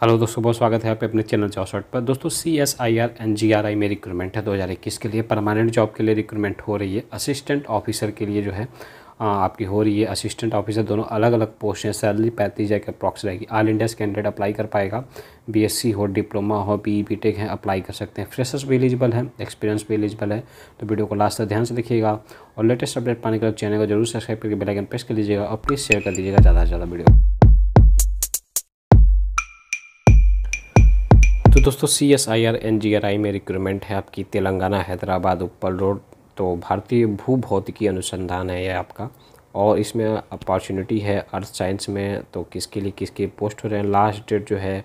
hello दोस्तों बहुत स्वागत है आपके अपने चैनल जॉब शॉट पर दोस्तों C S I R N G R I में रिक्रूटमेंट है दो हज़ार इक्कीस के लिए परमानेंट जॉब के लिए रिक्रूटमेंट हो रही है असिस्टेंट ऑफिसर के लिए जो है आपकी हो रही है असिस्टेंट ऑफिसर दोनों अलग अलग पोस्ट हैं सैलरी पैंतीस हज़ार के अप्रॉक्स रहेगी ऑल इंडिया कैंडिडेट अप्लाई कर पाएगा बीएससी हो डिप्लोमा हो बी बी टेक है अप्लाई कर सकते हैं फ्रेशर्स भी एलिजिबल है एक्सपीरियंस भी एलिजिबल है तो वीडियो को लास्ट तक ध्यान से देखिएगा और लेटेस्ट अपडेट पाने के लिए चैनल को जरूर सब्सक्राइब करके बेलाइकन प्रेस कर लीजिएगा और प्लीज़ शेयर कर दीजिएगा ज़्यादा से ज़्यादा वीडियो दोस्तों C S I R N G R I में रिक्रूटमेंट है आपकी तेलंगाना हैदराबाद उपल रोड तो भारतीय भू भौतिकी अनुसंधान है यह आपका और इसमें अपॉर्चुनिटी है अर्थ साइंस में तो किसके लिए किसके पोस्ट हो रहे हैं लास्ट डेट जो है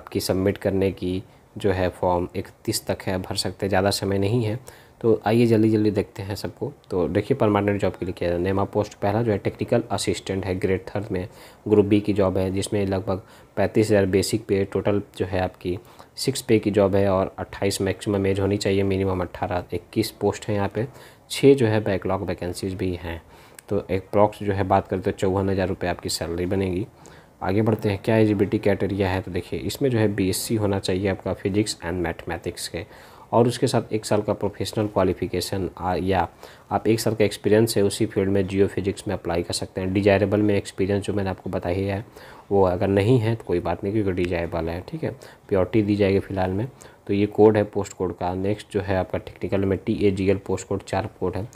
आपकी सबमिट करने की जो है फॉर्म इकतीस तक है भर सकते ज़्यादा समय नहीं है तो आइए जल्दी जल्दी देखते हैं सबको तो देखिए परमानेंट जॉब के लिए क्या है नेमा पोस्ट पहला जो है टेक्निकल असिस्टेंट है ग्रेड थर्ड में ग्रुप बी की जॉब है जिसमें लगभग पैंतीस हज़ार बेसिक पे टोटल जो है आपकी सिक्स पे की जॉब है और अट्ठाईस मैक्सिमम एज होनी चाहिए मिनिमम अट्ठारह इक्कीस पोस्ट हैं यहाँ पर छः जो है बैकलॉग वैकेंसीज भी हैं तो एक प्रॉक्स जो है बात करें तो चौवन हज़ार रुपये आपकी सैलरी बनेगी आगे बढ़ते हैं क्या एलिजिबिलिटी कैटेरिया है तो देखिए इसमें जो है बीएससी होना चाहिए आपका फिजिक्स एंड मैथमेटिक्स के और उसके साथ एक साल का प्रोफेशनल क्वालिफिकेशन या आप एक साल का एक्सपीरियंस है उसी फील्ड में जियो फिजिक्स में अप्लाई कर सकते हैं डिजायरेबल में एक्सपीरियंस जो मैंने आपको बताया है वो अगर नहीं है तो कोई बात नहीं क्योंकि डिजायरेबल है ठीक है प्योरिटी दी जाएगी फ़िलहाल में तो ये कोड है पोस्ट कोड का नेक्स्ट जो है आपका टेक्निकल में T A G L post code चार कोड है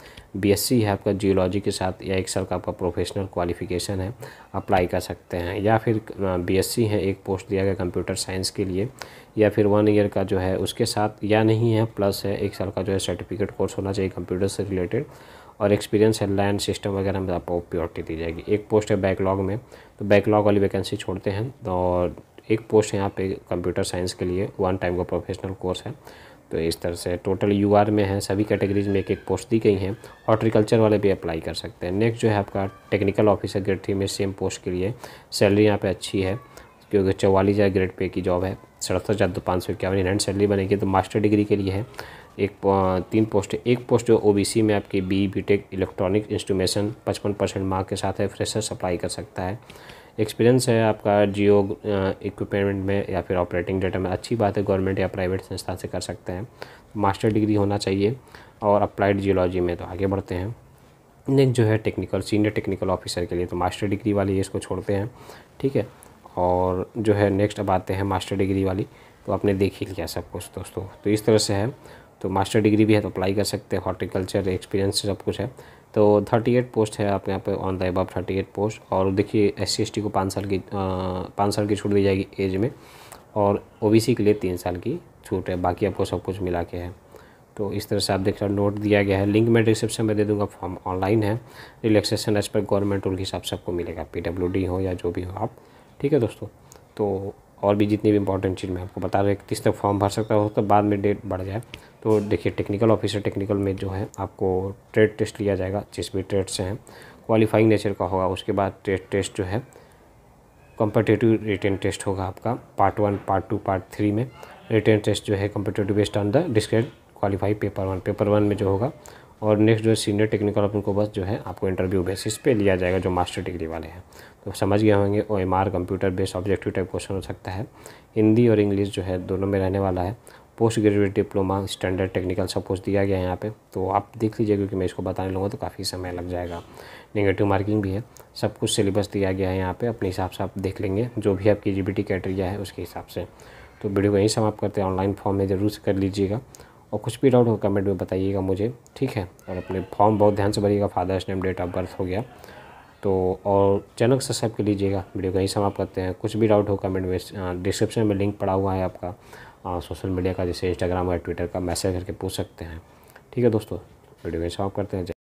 बीएससी है आपका जियोलॉजी के साथ या एक साल का आपका प्रोफेशनल क्वालिफिकेशन है अप्लाई कर सकते हैं या फिर बीएससी है एक पोस्ट दिया गया कंप्यूटर साइंस के लिए या फिर वन ईयर का जो है उसके साथ या नहीं है प्लस है एक साल का जो है सर्टिफिकेट कोर्स होना चाहिए कंप्यूटर से रिलेटेड और एक्सपीरियंस है लैंड सिस्टम वगैरह में आपको प्योरिटी दी जाएगी एक पोस्ट है बैकलॉग में तो बैकलॉग वाली वैकेंसी छोड़ते हैं और एक पोस्ट यहाँ पे कंप्यूटर साइंस के लिए वन टाइम का प्रोफेशनल कोर्स है तो इस तरह से टोटल यू आर में है सभी कैटेगरीज में एक एक पोस्ट दी गई हैं हॉर्टिकल्चर वाले भी अप्लाई कर सकते हैं नेक्स्ट जो है आपका टेक्निकल ऑफिसर ग्रेड थ्री में सेम पोस्ट के लिए सैलरी यहाँ पे अच्छी है क्योंकि चौवालीस हज़ार ग्रेड पे की जॉब है सड़सठ हज़ार दो पाँच सौ इक्यावन इनहैंड सैलरी बनेगी तो मास्टर डिग्री के लिए है एक तीन पोस्ट एक पोस्ट जो सी में आपकी बी टेक इलेक्ट्रॉनिक इंस्ट्रूमेशन पचपन परसेंट मार्क के साथ है फ्रेशर्स अप्लाई कर सकता है एक्सपीरियंस है आपका जियो इक्विपमेंट में या फिर ऑपरेटिंग डेटा में अच्छी बात है गवर्नमेंट या प्राइवेट संस्था से कर सकते हैं मास्टर डिग्री होना चाहिए और अप्लाइड जियोलॉजी में तो आगे बढ़ते हैं नेक्स्ट जो है टेक्निकल सीनियर टेक्निकल ऑफिसर के लिए तो मास्टर डिग्री वाली इसको छोड़ते हैं ठीक है और जो है नेक्स्ट अब आते हैं मास्टर डिग्री वाली तो आपने देख ही लिया सब कुछ दोस्तों तो इस तरह से है तो मास्टर डिग्री भी है तो अप्लाई कर सकते हैं हॉर्टिकल्चर एक्सपीरियंस सब कुछ है तो 38 पोस्ट है आप यहाँ पे ऑन द थर्टी 38 पोस्ट और देखिए एस सी को पाँच साल की पाँच साल की छूट दी जाएगी एज में और ओ के लिए तीन साल की छूट है बाकी आपको सब कुछ मिला के है तो इस तरह से आप देख रहे हो नोट दिया गया है लिंक मैं डिस्क्रिप्शन में दे दूंगा फॉर्म ऑनलाइन है रिलैक्सेशन एज पर गवर्नमेंट रूल के हिसाब से आपको मिलेगा पी हो या जो भी हो आप ठीक है दोस्तों तो और भी जितनी भी इंपॉर्टेंट चीज़ मैं आपको बता रहा हूँ किस तक फॉर्म भर सकता हो तो बाद में डेट बढ़ जाए तो देखिए टेक्निकल ऑफिसर टेक्निकल में जो है आपको ट्रेड टेस्ट लिया जाएगा जिस भी ट्रेड से हैं क्वालिफाइंग नेचर का होगा उसके बाद ट्रेड टेस्ट जो है कम्पटेटिव रिटर्न टेस्ट होगा आपका part one part two part three में रिटर्न टेस्ट जो है competitive based on the discrete qualify paper one paper one में जो होगा और नेक्स्ट जो है सीनियर टेक्निकल अपन उनको बस जो है आपको इंटरव्यू बेसिस पे लिया जाएगा जो मास्टर डिग्री वाले हैं तो समझ गए होंगे O M R computer based objective type question हो सकता है हिंदी और इंग्लिश जो है दोनों में रहने वाला है post graduate diploma standard technical सब कुछ दिया गया है यहाँ पे तो आप देख लीजिए क्योंकि मैं इसको बताने लूँगा तो काफ़ी समय लग जाएगा नेगेटिव मार्किंग भी है सब कुछ सिलेबस दिया गया है यहाँ पे अपने हिसाब से आप देख लेंगे जो भी आपकी जी बी है उसके हिसाब से तो वीडियो को यहीं समाप्त करते हैं ऑनलाइन फॉर्म में ज़रूर से कर लीजिएगा और कुछ भी डाउट हो कमेंट में बताइएगा मुझे ठीक है और अपने फॉर्म बहुत ध्यान से भरिएगा fathers name date of birth हो गया तो और चैनल सब्सक्राइब कर लीजिएगा वीडियो कहीं समाप्त करते हैं कुछ भी डाउट हो कमेंट में डिस्क्रिप्शन में लिंक पड़ा हुआ है आपका सोशल मीडिया का जैसे इंस्टाग्राम और ट्विटर का मैसेज करके पूछ सकते हैं ठीक है दोस्तों वीडियो कहीं समाप्त करते हैं